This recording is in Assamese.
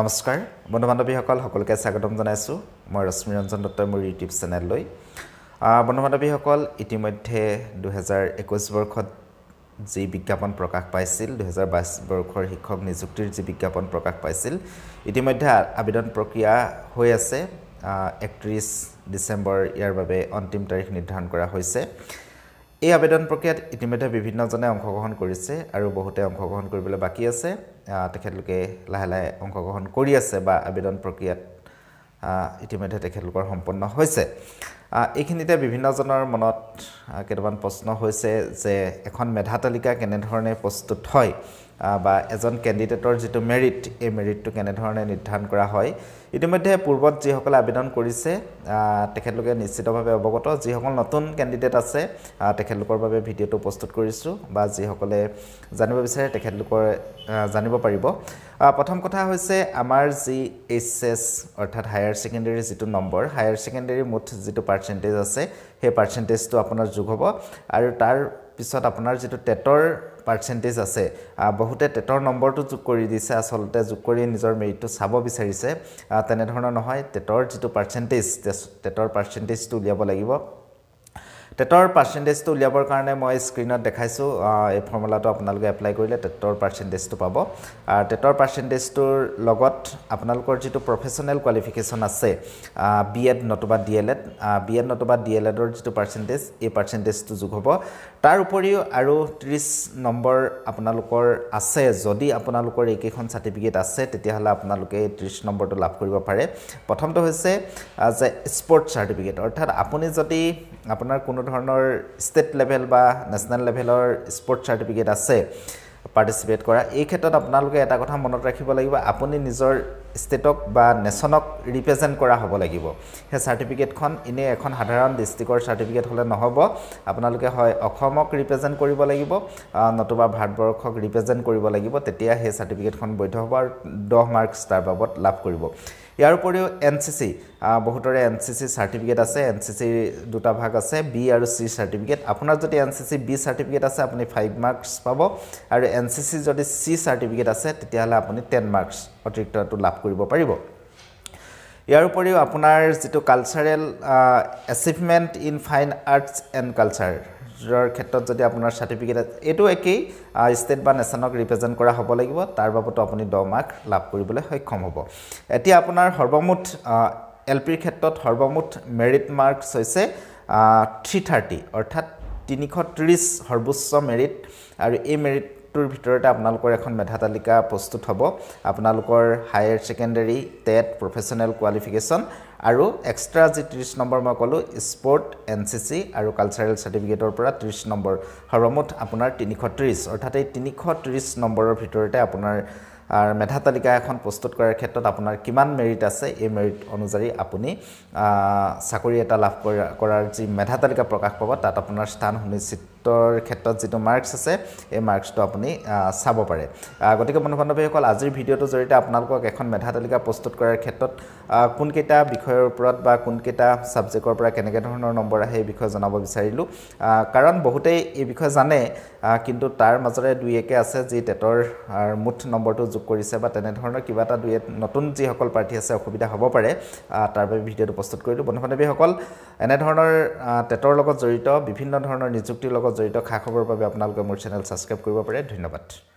নমস্কাৰ বন্ধু বান্ধৱীসকল সকলোকে স্বাগতম জনাইছোঁ মই ৰশ্মিৰঞ্জন দত্তই মোৰ ইউটিউব চেনেললৈ বন্ধু বান্ধৱীসকল ইতিমধ্যে দুহেজাৰ একৈছ বৰ্ষত যি বিজ্ঞাপন প্ৰকাশ পাইছিল দুহেজাৰ বাইছ বৰ্ষৰ শিক্ষক নিযুক্তিৰ যি বিজ্ঞাপন প্ৰকাশ পাইছিল ইতিমধ্যে আবেদন প্ৰক্ৰিয়া হৈ আছে একত্ৰিছ ডিচেম্বৰ ইয়াৰ বাবে অন্তিম তাৰিখ নিৰ্ধাৰণ কৰা হৈছে এই আবেদন প্ৰক্ৰিয়াত ইতিমধ্যে বিভিন্নজনে অংশগ্ৰহণ কৰিছে আৰু বহুতে অংশগ্ৰহণ কৰিবলৈ বাকী আছে তেখেতলোকে লাহে লাহে অংশগ্ৰহণ কৰি আছে বা আবেদন প্ৰক্ৰিয়াত ইতিমধ্যে তেখেতলোকৰ সম্পন্ন হৈছে এইখিনিতে বিভিন্নজনৰ মনত কেইটামান প্ৰশ্ন হৈছে যে এখন মেধা তালিকা কেনেধৰণে প্ৰস্তুত হয় বা এজন কেণ্ডিডেটৰ যিটো মেৰিট এই মেৰিটটো কেনেধৰণে নিৰ্ধাৰণ কৰা হয় ইতিমধ্যে পূৰ্বত যিসকলে আবেদন কৰিছে তেখেতলোকে নিশ্চিতভাৱে অৱগত যিসকল নতুন কেণ্ডিডেট আছে তেখেতলোকৰ বাবে ভিডিঅ'টো প্ৰস্তুত কৰিছোঁ বা যিসকলে জানিব বিচাৰে তেখেতলোকৰ জানিব পাৰিব প্ৰথম কথা হৈছে আমাৰ যি এইচ এছ অৰ্থাৎ হায়াৰ ছেকেণ্ডেৰীৰ যিটো নম্বৰ হায়াৰ ছেকেণ্ডেৰীৰ মুঠ যিটো পাৰ্চ পাৰ্চেণ্টেজ আছে সেই পাৰ্চেণ্টেজটো আপোনাৰ যোগ হ'ব আৰু তাৰপিছত আপোনাৰ যিটো টেটৰ পাৰ্চেণ্টেজ আছে বহুতে টেটৰ নম্বৰটো যোগ কৰি দিছে আচলতে যোগ কৰি নিজৰ মেৰিটটো চাব বিচাৰিছে তেনেধৰণৰ নহয় টেটৰ যিটো পাৰ্চেণ্টেজ টেটৰ পাৰ্চেণ্টেজটো উলিয়াব লাগিব টেটৰ পাৰ্চেণ্টেজটো উলিয়াবৰ কাৰণে মই স্ক্ৰীণত দেখাইছোঁ এই ফৰ্মুলাটো আপোনালোকে এপ্লাই কৰিলে টেটৰ পাৰ্চেণ্টেজটো পাব আৰু টেটৰ পাৰ্চেণ্টেজটোৰ লগত আপোনালোকৰ যিটো প্ৰফেচনেল কোৱালিফিকেশ্যন আছে বি এড নতুবা D El Ed B Ed নতুবা ডি এল এডৰ যিটো পাৰ্চেণ্টেজ এই পাৰ্চেণ্টেজটো যোগ হ'ব তাৰ উপৰিও আৰু ত্ৰিছ নম্বৰ আপোনালোকৰ আছে যদি আপোনালোকৰ এইকেইখন চাৰ্টিফিকেট আছে তেতিয়াহ'লে আপোনালোকে এই ত্ৰিছ নম্বৰটো লাভ কৰিব পাৰে প্ৰথমটো হৈছে যে স্পৰ্টছ চাৰ্টিফিকেট অৰ্থাৎ আপুনি যদি আপোনাৰ কোনো ধৰণৰ ষ্টেট লেভেল বা নেশ্যনেল লেভেলৰ স্পৰ্টছ চাৰ্টিফিকেট আছে পাৰ্টিচিপেট কৰা এই ক্ষেত্ৰত আপোনালোকে এটা কথা মনত ৰাখিব লাগিব আপুনি নিজৰ ষ্টেটক বা নেশ্যনক ৰিপ্ৰেজেণ্ট কৰা হ'ব লাগিব সেই চাৰ্টিফিকেটখন এনেই এখন সাধাৰণ ডিষ্ট্ৰিক্টৰ চাৰ্টিফিকেট হ'লে নহ'ব আপোনালোকে হয় অসমক ৰিপ্ৰেজেণ্ট কৰিব লাগিব নতুবা ভাৰতবৰ্ষক ৰিপ্ৰেজেণ্ট কৰিব লাগিব তেতিয়া সেই চাৰ্টিফিকেটখন বৈধ হ'ব আৰু দহ মাৰ্কছ তাৰ বাবদ লাভ কৰিব ইয়াৰ উপৰিও এন চি চি বহুতৰে এন চি চি চাৰ্টিফিকেট আছে এন চি চি দুটা ভাগ আছে বি আৰু চি চাৰ্টিফিকেট আপোনাৰ যদি N C C B certificate আছে আপুনি ফাইভ মাৰ্কছ পাব আৰু এন চি চি যদি চি চাৰ্টিফিকেট আছে তেতিয়াহ'লে আপুনি টেন মাৰ্কছ অতিৰিক্তটো লাভ কৰিব পাৰিব ইয়াৰ উপৰিও আপোনাৰ যিটো cultural achievement in fine arts and culture ৰ ক্ষেত্ৰত যদি আপোনাৰ চাৰ্টিফিকেট এইটো একেই ষ্টেট বা নেশ্যনক ৰিপ্ৰেজেণ্ট কৰা হ'ব লাগিব তাৰ বাবতো আপুনি দহ মাৰ্ক লাভ কৰিবলৈ সক্ষম হ'ব এতিয়া আপোনাৰ সৰ্বমুঠ এল পিৰ ক্ষেত্ৰত সৰ্বমুঠ মেৰিট মাৰ্কছ হৈছে থ্ৰী থাৰ্টি অৰ্থাৎ তিনিশ ত্ৰিছ সৰ্বোচ্চ মেৰিট আৰু এই মেৰিট টোৰ ভিতৰতে আপোনালোকৰ এখন মেধা তালিকা প্ৰস্তুত হ'ব আপোনালোকৰ higher secondary TET professional qualification আৰু এক্সট্ৰা যি ত্ৰিছ নম্বৰ মই ক'লোঁ স্পৰ্ট এন চি চি আৰু কালচাৰেল চাৰ্টিফিকেটৰ পৰা ত্ৰিছ নম্বৰ সৰ্বমুঠ আপোনাৰ তিনিশ ত্ৰিছ অৰ্থাৎ এই তিনিশ ত্ৰিছ নম্বৰৰ ভিতৰতে আপোনাৰ আর মেধা তালিকা এখন প্রস্তুত করার ক্ষেত্রে আপনার কিমান মেরিট আছে এই মেরিট অনুযায়ী আপনি চাকরি এটা লাভ করার যে মেধা তালিকা প্রকাশ পাব তাত আপনার স্থান সুনিশ্চিতর ক্ষেত্রে যে মার্কস আছে এই মার্কসট আপনি চাব পারে গতি বন্ধু বান্ধবী সকল আজির ভিডিওটির জড়িয়ে আপনার এখন মেধা তালিকা প্রস্তুত করার ক্ষেত্রে কোনকা বিষয়ের উপর বা কোনকা সাবজেক্টরপা কেন ধরনের নম্বর আহে এই বিষয়ে জানাব বিচারিল কারণ বহুতেই এই বিষয়ে জানে কিন্তু তার মাজরে দুই একে আছে যে টেটর মুঠ নম্বরটা যোগ কৰিছে বা তেনেধৰণৰ কিবা এটা দুই নতুন যিসকল প্ৰাৰ্থী আছে অসুবিধা হ'ব পাৰে তাৰ বাবে ভিডিঅ'টো প্ৰস্তুত কৰিলোঁ বন্ধু বান্ধৱীসকল এনেধৰণৰ টেটৰ লগত জড়িত বিভিন্ন ধৰণৰ নিযুক্তিৰ লগত জড়িত খা খবৰৰ বাবে আপোনালোকে মোৰ চেনেল ছাবস্ক্ৰাইব কৰিব পাৰে ধন্যবাদ